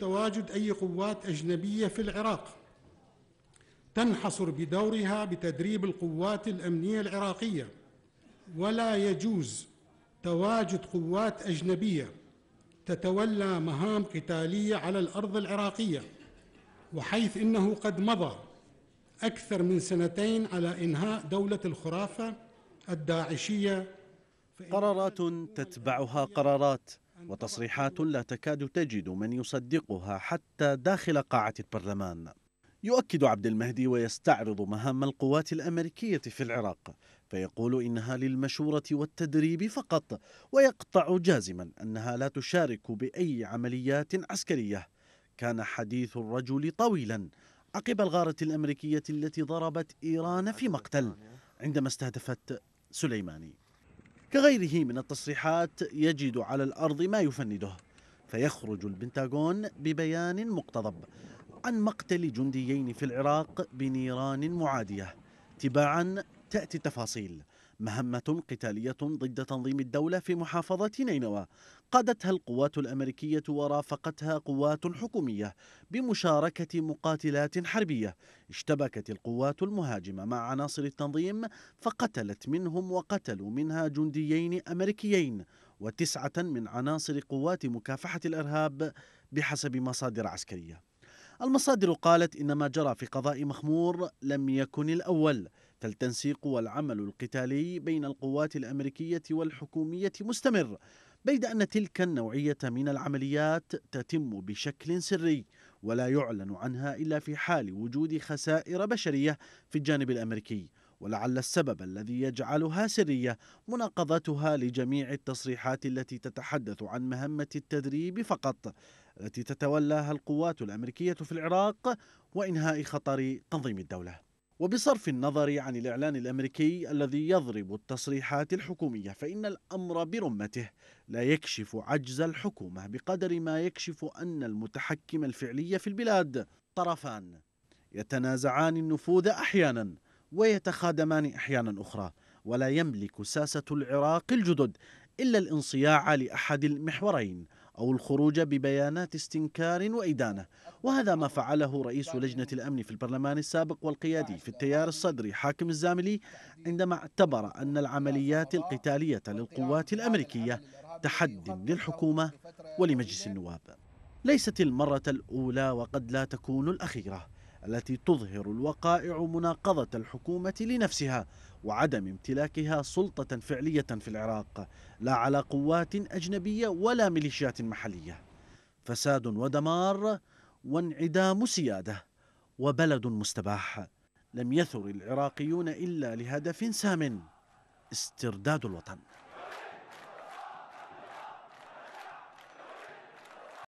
تواجد أي قوات أجنبية في العراق تنحصر بدورها بتدريب القوات الأمنية العراقية ولا يجوز تواجد قوات أجنبية تتولى مهام قتالية على الأرض العراقية وحيث إنه قد مضى أكثر من سنتين على إنهاء دولة الخرافة الداعشية قرارات تتبعها قرارات وتصريحات لا تكاد تجد من يصدقها حتى داخل قاعة البرلمان يؤكد عبد المهدي ويستعرض مهام القوات الأمريكية في العراق فيقول إنها للمشورة والتدريب فقط ويقطع جازما أنها لا تشارك بأي عمليات عسكرية كان حديث الرجل طويلا عقب الغارة الأمريكية التي ضربت إيران في مقتل عندما استهدفت سليماني كغيره من التصريحات يجد على الأرض ما يفنده فيخرج البنتاغون ببيان مقتضب عن مقتل جنديين في العراق بنيران معادية تباعا تأتي التفاصيل مهمة قتالية ضد تنظيم الدولة في محافظة نينوى قادتها القوات الأمريكية ورافقتها قوات حكومية بمشاركة مقاتلات حربية اشتبكت القوات المهاجمة مع عناصر التنظيم فقتلت منهم وقتلوا منها جنديين أمريكيين وتسعة من عناصر قوات مكافحة الإرهاب بحسب مصادر عسكرية المصادر قالت إن ما جرى في قضاء مخمور لم يكن الأول فالتنسيق والعمل القتالي بين القوات الأمريكية والحكومية مستمر بيد أن تلك النوعية من العمليات تتم بشكل سري ولا يعلن عنها إلا في حال وجود خسائر بشرية في الجانب الأمريكي ولعل السبب الذي يجعلها سرية مناقضتها لجميع التصريحات التي تتحدث عن مهمة التدريب فقط التي تتولاها القوات الأمريكية في العراق وإنهاء خطر تنظيم الدولة وبصرف النظر عن الإعلان الأمريكي الذي يضرب التصريحات الحكومية فإن الأمر برمته لا يكشف عجز الحكومة بقدر ما يكشف أن المتحكم الفعلي في البلاد طرفان يتنازعان النفوذ أحيانا ويتخادمان أحيانا أخرى ولا يملك ساسة العراق الجدد إلا الانصياع لأحد المحورين أو الخروج ببيانات استنكار وإدانة وهذا ما فعله رئيس لجنة الأمن في البرلمان السابق والقيادي في التيار الصدري حاكم الزاملي عندما اعتبر أن العمليات القتالية للقوات الأمريكية تحد للحكومة ولمجلس النواب ليست المرة الأولى وقد لا تكون الأخيرة التي تظهر الوقائع مناقضة الحكومة لنفسها وعدم امتلاكها سلطة فعلية في العراق لا على قوات أجنبية ولا ميليشيات محلية فساد ودمار وانعدام سيادة وبلد مستباح لم يثر العراقيون إلا لهدف سام استرداد الوطن